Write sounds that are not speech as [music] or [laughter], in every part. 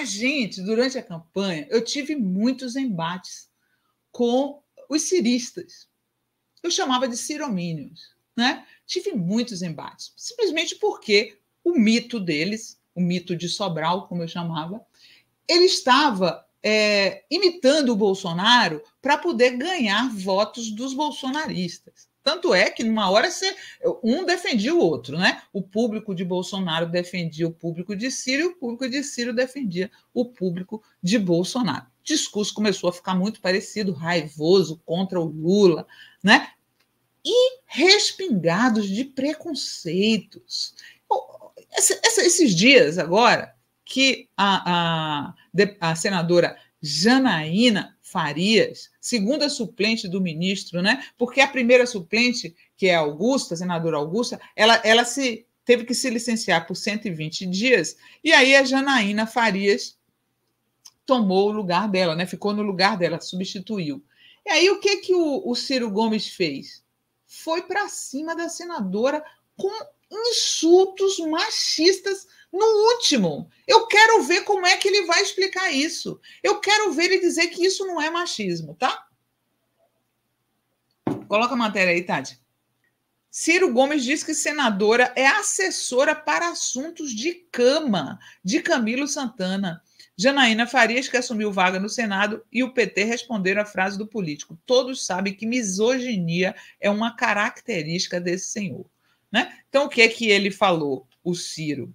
A gente, durante a campanha, eu tive muitos embates com os ciristas. Eu chamava de ciromínios. Né? Tive muitos embates, simplesmente porque o mito deles, o mito de Sobral, como eu chamava, ele estava é, imitando o Bolsonaro para poder ganhar votos dos bolsonaristas. Tanto é que numa hora você, um defendia o outro, né? O público de Bolsonaro defendia o público de Ciro e o público de Ciro defendia o público de Bolsonaro. O discurso começou a ficar muito parecido, raivoso contra o Lula, né? E respingados de preconceitos. Esses dias agora que a, a, a senadora Janaína Farias, segunda suplente do ministro, né? Porque a primeira suplente, que é Augusta, senadora Augusta, ela, ela se teve que se licenciar por 120 dias, e aí a Janaína Farias tomou o lugar dela, né? Ficou no lugar dela, substituiu. E aí o que que o, o Ciro Gomes fez? Foi para cima da senadora com insultos machistas no último. Eu quero ver como é que ele vai explicar isso. Eu quero ver ele dizer que isso não é machismo, tá? Coloca a matéria aí, Tati. Ciro Gomes diz que senadora é assessora para assuntos de cama de Camilo Santana. Janaína Farias, que assumiu vaga no Senado, e o PT responderam a frase do político. Todos sabem que misoginia é uma característica desse senhor. Né? Então, o que é que ele falou, o Ciro?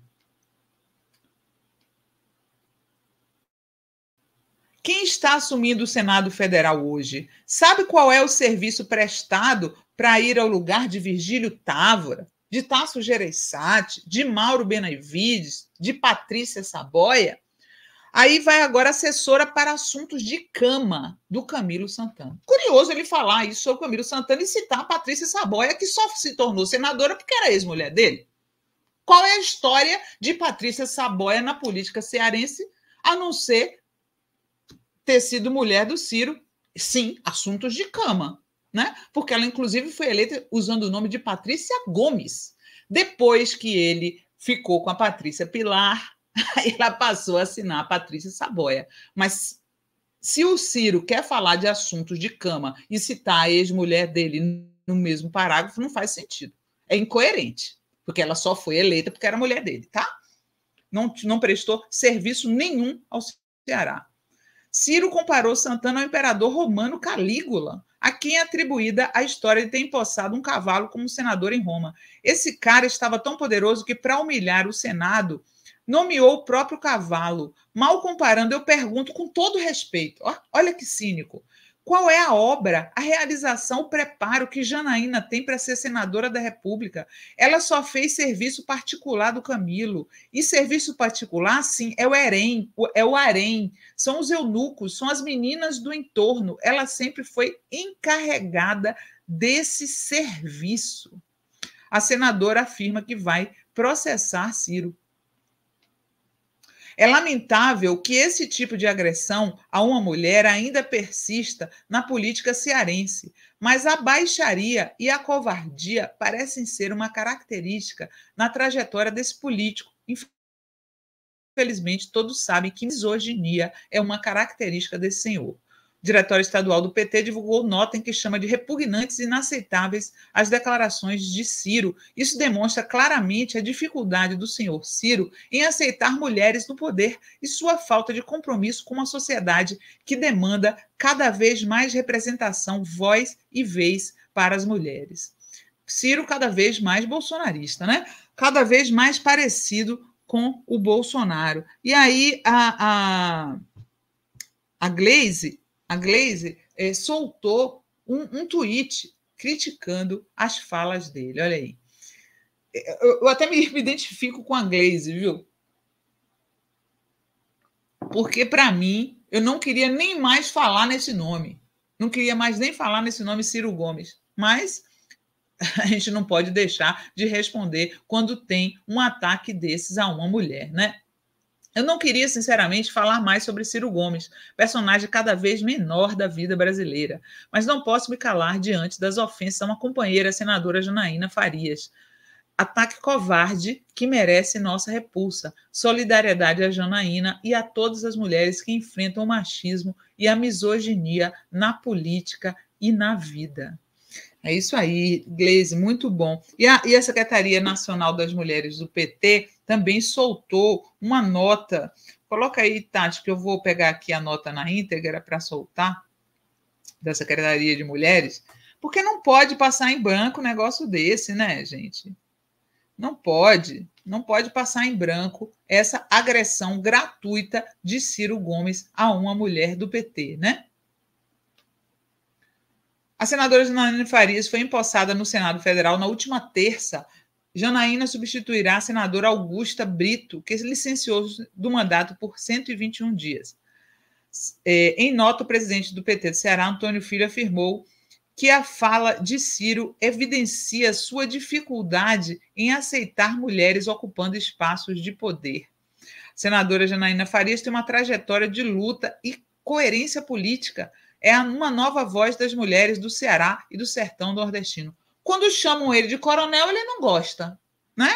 Quem está assumindo o Senado Federal hoje? Sabe qual é o serviço prestado para ir ao lugar de Virgílio Távora, de Tasso Gereissati, de Mauro Benavides, de Patrícia Saboia? Aí vai agora assessora para assuntos de cama do Camilo Santana. Curioso ele falar isso sobre o Camilo Santana e citar a Patrícia Saboia, que só se tornou senadora porque era ex-mulher dele. Qual é a história de Patrícia Saboia na política cearense, a não ser ter sido mulher do Ciro? Sim, assuntos de cama, né? Porque ela, inclusive, foi eleita usando o nome de Patrícia Gomes. Depois que ele ficou com a Patrícia Pilar, ela passou a assinar a Patrícia Saboia. Mas se o Ciro quer falar de assuntos de cama e citar a ex-mulher dele no mesmo parágrafo, não faz sentido. É incoerente, porque ela só foi eleita porque era mulher dele, tá? Não, não prestou serviço nenhum ao Ceará. Ciro comparou Santana ao imperador romano Calígula, a quem é atribuída a história de ter empossado um cavalo como senador em Roma. Esse cara estava tão poderoso que, para humilhar o Senado, nomeou o próprio cavalo. Mal comparando, eu pergunto com todo respeito, olha que cínico, qual é a obra, a realização, o preparo que Janaína tem para ser senadora da República? Ela só fez serviço particular do Camilo. E serviço particular, sim, é o Herém, é o Harém, são os eunucos, são as meninas do entorno. Ela sempre foi encarregada desse serviço. A senadora afirma que vai processar Ciro. É lamentável que esse tipo de agressão a uma mulher ainda persista na política cearense, mas a baixaria e a covardia parecem ser uma característica na trajetória desse político. Infelizmente, todos sabem que misoginia é uma característica desse senhor diretório estadual do PT divulgou nota em que chama de repugnantes e inaceitáveis as declarações de Ciro. Isso demonstra claramente a dificuldade do senhor Ciro em aceitar mulheres no poder e sua falta de compromisso com uma sociedade que demanda cada vez mais representação, voz e vez para as mulheres. Ciro cada vez mais bolsonarista, né? Cada vez mais parecido com o Bolsonaro. E aí a, a, a Glaze a Glaze é, soltou um, um tweet criticando as falas dele. Olha aí. Eh, eu, eu até me, [laughs] me identifico com a Glaze, viu? Porque, para mim, eu não queria nem mais falar nesse nome. Não queria mais nem falar nesse nome Ciro Gomes. Mas [laughs] a gente não pode deixar de responder quando tem um ataque desses a uma mulher, né? Eu não queria, sinceramente, falar mais sobre Ciro Gomes, personagem cada vez menor da vida brasileira, mas não posso me calar diante das ofensas a uma companheira, a senadora Janaína Farias. Ataque covarde que merece nossa repulsa. Solidariedade a Janaína e a todas as mulheres que enfrentam o machismo e a misoginia na política e na vida. É isso aí, Gleise, muito bom. E a, e a Secretaria Nacional das Mulheres do PT também soltou uma nota. Coloca aí, Tati, que eu vou pegar aqui a nota na íntegra para soltar da Secretaria de Mulheres, porque não pode passar em branco um negócio desse, né, gente? Não pode, não pode passar em branco essa agressão gratuita de Ciro Gomes a uma mulher do PT, né? A senadora Janaína Farias foi empossada no Senado Federal na última terça. Janaína substituirá a senadora Augusta Brito, que se licenciou do mandato por 121 dias. É, em nota, o presidente do PT do Ceará, Antônio Filho, afirmou que a fala de Ciro evidencia sua dificuldade em aceitar mulheres ocupando espaços de poder. A senadora Janaína Farias tem uma trajetória de luta e coerência política é uma nova voz das mulheres do Ceará e do sertão nordestino. Quando chamam ele de coronel, ele não gosta, né?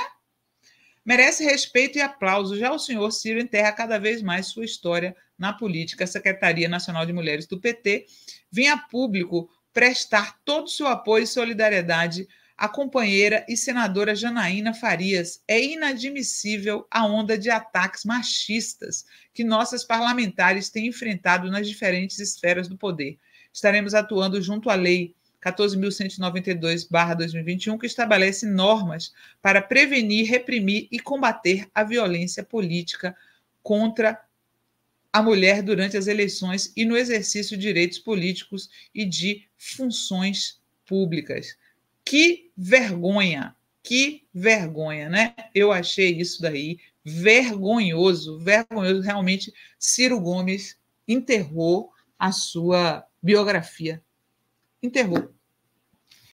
Merece respeito e aplauso. Já o senhor Ciro enterra cada vez mais sua história na política. A Secretaria Nacional de Mulheres do PT vem a público prestar todo o seu apoio e solidariedade a companheira e senadora Janaína Farias. É inadmissível a onda de ataques machistas que nossas parlamentares têm enfrentado nas diferentes esferas do poder. Estaremos atuando junto à lei 14.192-2021, que estabelece normas para prevenir, reprimir e combater a violência política contra a mulher durante as eleições e no exercício de direitos políticos e de funções públicas. Que vergonha, que vergonha, né? Eu achei isso daí vergonhoso, vergonhoso. Realmente, Ciro Gomes enterrou a sua biografia. Enterrou.